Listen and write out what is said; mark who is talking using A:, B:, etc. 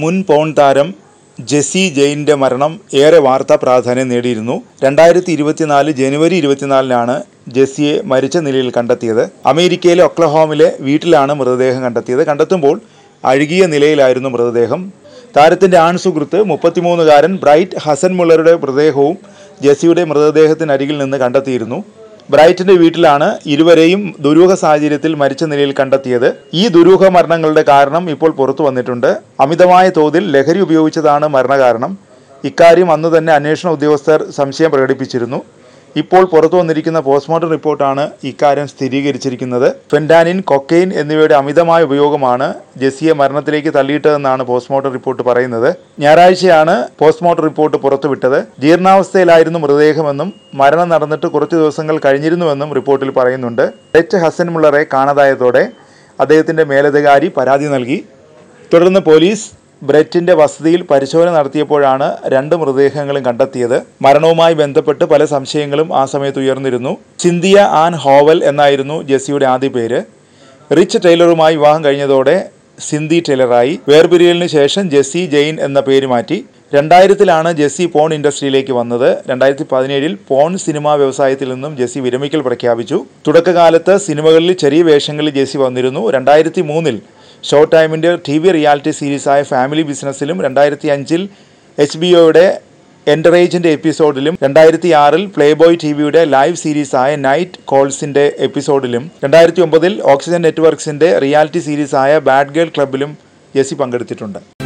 A: മുൻ പോൺ താരം ജെസി ജെയിൻ്റെ മരണം ഏറെ വാർത്താ പ്രാധാന്യം നേടിയിരുന്നു രണ്ടായിരത്തി ഇരുപത്തിനാല് ജനുവരി ഇരുപത്തിനാലിനാണ് ജെസ്സിയെ മരിച്ച നിലയിൽ കണ്ടെത്തിയത് അമേരിക്കയിലെ ഒക്ലഹോമിലെ വീട്ടിലാണ് മൃതദേഹം കണ്ടെത്തിയത് കണ്ടെത്തുമ്പോൾ അഴുകിയ നിലയിലായിരുന്നു മൃതദേഹം താരത്തിൻ്റെ ആൺസുഹൃത്ത് മുപ്പത്തിമൂന്നുകാരൻ ബ്രൈറ്റ് ഹസൻ മുള്ളറുടെ മൃതദേഹവും ജെസ്സിയുടെ മൃതദേഹത്തിനരികിൽ നിന്ന് കണ്ടെത്തിയിരുന്നു ബ്രൈറ്റിന്റെ വീട്ടിലാണ് ഇരുവരെയും ദുരൂഹ സാഹചര്യത്തിൽ മരിച്ച നിലയിൽ കണ്ടെത്തിയത് ഈ ദുരൂഹ മരണങ്ങളുടെ കാരണം ഇപ്പോൾ പുറത്തു വന്നിട്ടുണ്ട് അമിതമായ തോതിൽ ലഹരി ഉപയോഗിച്ചതാണ് മരണകാരണം ഇക്കാര്യം അന്ന് തന്നെ അന്വേഷണ ഉദ്യോഗസ്ഥർ സംശയം പ്രകടിപ്പിച്ചിരുന്നു ഇപ്പോൾ പുറത്തു വന്നിരിക്കുന്ന പോസ്റ്റ്മോർട്ടം റിപ്പോർട്ടാണ് ഇക്കാര്യം സ്ഥിരീകരിച്ചിരിക്കുന്നത് ഫെൻഡാനിൻ കൊക്കെയിൻ എന്നിവയുടെ അമിതമായ ഉപയോഗമാണ് ജെസിയെ മരണത്തിലേക്ക് തള്ളിയിട്ടതെന്നാണ് പോസ്റ്റ്മോർട്ടം റിപ്പോർട്ട് പറയുന്നത് ഞായറാഴ്ചയാണ് പോസ്റ്റ്മോർട്ടം റിപ്പോർട്ട് പുറത്തുവിട്ടത് ജീർണാവസ്ഥയിലായിരുന്നു മൃതദേഹമെന്നും മരണം നടന്നിട്ട് കുറച്ച് ദിവസങ്ങൾ കഴിഞ്ഞിരുന്നുവെന്നും റിപ്പോർട്ടിൽ പറയുന്നുണ്ട് എച്ച് ഹസൻ മുള്ളറെ കാണാതായതോടെ അദ്ദേഹത്തിൻ്റെ മേലധികാരി പരാതി നൽകി തുടർന്ന് പോലീസ് ബ്രെറ്റിന്റെ വസതിയിൽ പരിശോധന നടത്തിയപ്പോഴാണ് രണ്ട് മൃതദേഹങ്ങളും കണ്ടെത്തിയത് മരണവുമായി ബന്ധപ്പെട്ട് പല സംശയങ്ങളും ആ സമയത്ത് ഉയർന്നിരുന്നു ചിന്തിയ ആൻ ഹോവൽ എന്നായിരുന്നു ജെസ്സിയുടെ ആദ്യ പേര് റിച്ച് ടൈലറുമായി വിവാഹം കഴിഞ്ഞതോടെ സിന്ധി ടൈലറായി വേർപിരിയലിന് ശേഷം ജെസ്സി ജെയിൻ എന്ന പേര് മാറ്റി രണ്ടായിരത്തിലാണ് ജെസ്സി പോൺ ഇൻഡസ്ട്രിയിലേക്ക് വന്നത് രണ്ടായിരത്തി പതിനേഴിൽ പോൺ സിനിമാ വ്യവസായത്തിൽ നിന്നും ജെസ്സി വിരമിക്കൽ പ്രഖ്യാപിച്ചു തുടക്കകാലത്ത് സിനിമകളിൽ ചെറിയ വേഷങ്ങളിൽ ജെസ്സി വന്നിരുന്നു രണ്ടായിരത്തി മൂന്നിൽ ഷോ ടൈമിൻ്റെ ടി വി റിയാലിറ്റി സീരീസായ ഫാമിലി ബിസിനസ്സിലും രണ്ടായിരത്തി അഞ്ചിൽ എച്ച് ബി ഒയുടെ എൻ്ററേജിൻ്റെ എപ്പിസോഡിലും രണ്ടായിരത്തി ആറിൽ പ്ലേബോയ് ടി വിയുടെ ലൈവ് സീരീസായ നൈറ്റ് കോൾസിൻ്റെ എപ്പിസോഡിലും രണ്ടായിരത്തി ഒമ്പതിൽ ഓക്സിജൻ നെറ്റ്വർക്സിൻ്റെ റിയാലിറ്റി സീരീസായ ബാഡ് ഗേൾ ക്ലബിലും ജെസി പങ്കെടുത്തിട്ടുണ്ട്